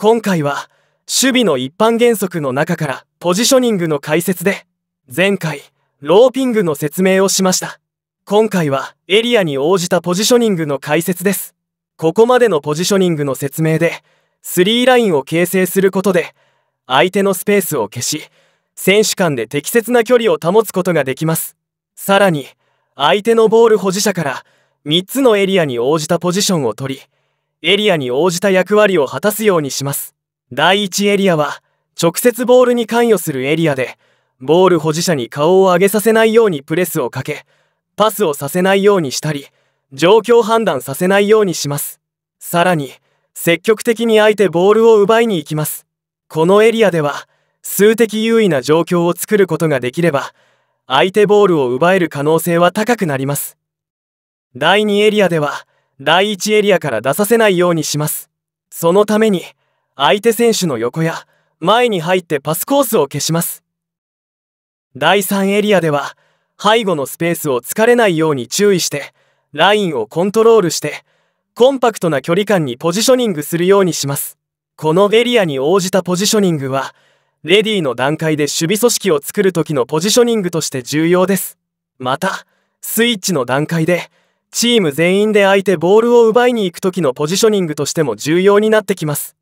今回は守備の一般原則の中からポジショニングの解説で前回ローピングの説明をしました今回はエリアに応じたポジショニングの解説ですここまでのポジショニングの説明で3ラインを形成することで相手のスペースを消し選手間で適切な距離を保つことができますさらに相手のボール保持者から3つのエリアに応じたポジションを取りエリアに応じた役割を果たすようにします第1エリアは直接ボールに関与するエリアでボール保持者に顔を上げさせないようにプレスをかけパスをさせないようにしたり状況判断させないようにしますさらに積極的に相手ボールを奪いに行きますこのエリアでは数的優位な状況を作ることができれば相手ボールを奪える可能性は高くなります第2エリアでは第1エリアから出させないようにしますそのために相手選手の横や前に入ってパスコースを消します第3エリアでは背後のスペースを疲れないように注意してラインをコントロールしてコンパクトな距離感にポジショニングするようにしますこのエリアに応じたポジショニングはレディーの段階で守備組織を作る時のポジショニングとして重要ですまたスイッチの段階でチーム全員で相手ボールを奪いに行く時のポジショニングとしても重要になってきます。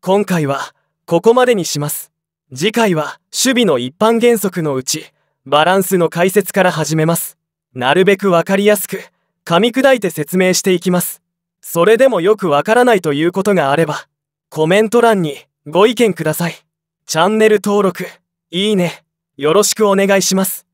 今回はここまでにします。次回は守備の一般原則のうちバランスの解説から始めます。なるべく分かりやすく噛み砕いて説明していきます。それでもよくわからないということがあればコメント欄にご意見ください。チャンネル登録、いいね、よろしくお願いします。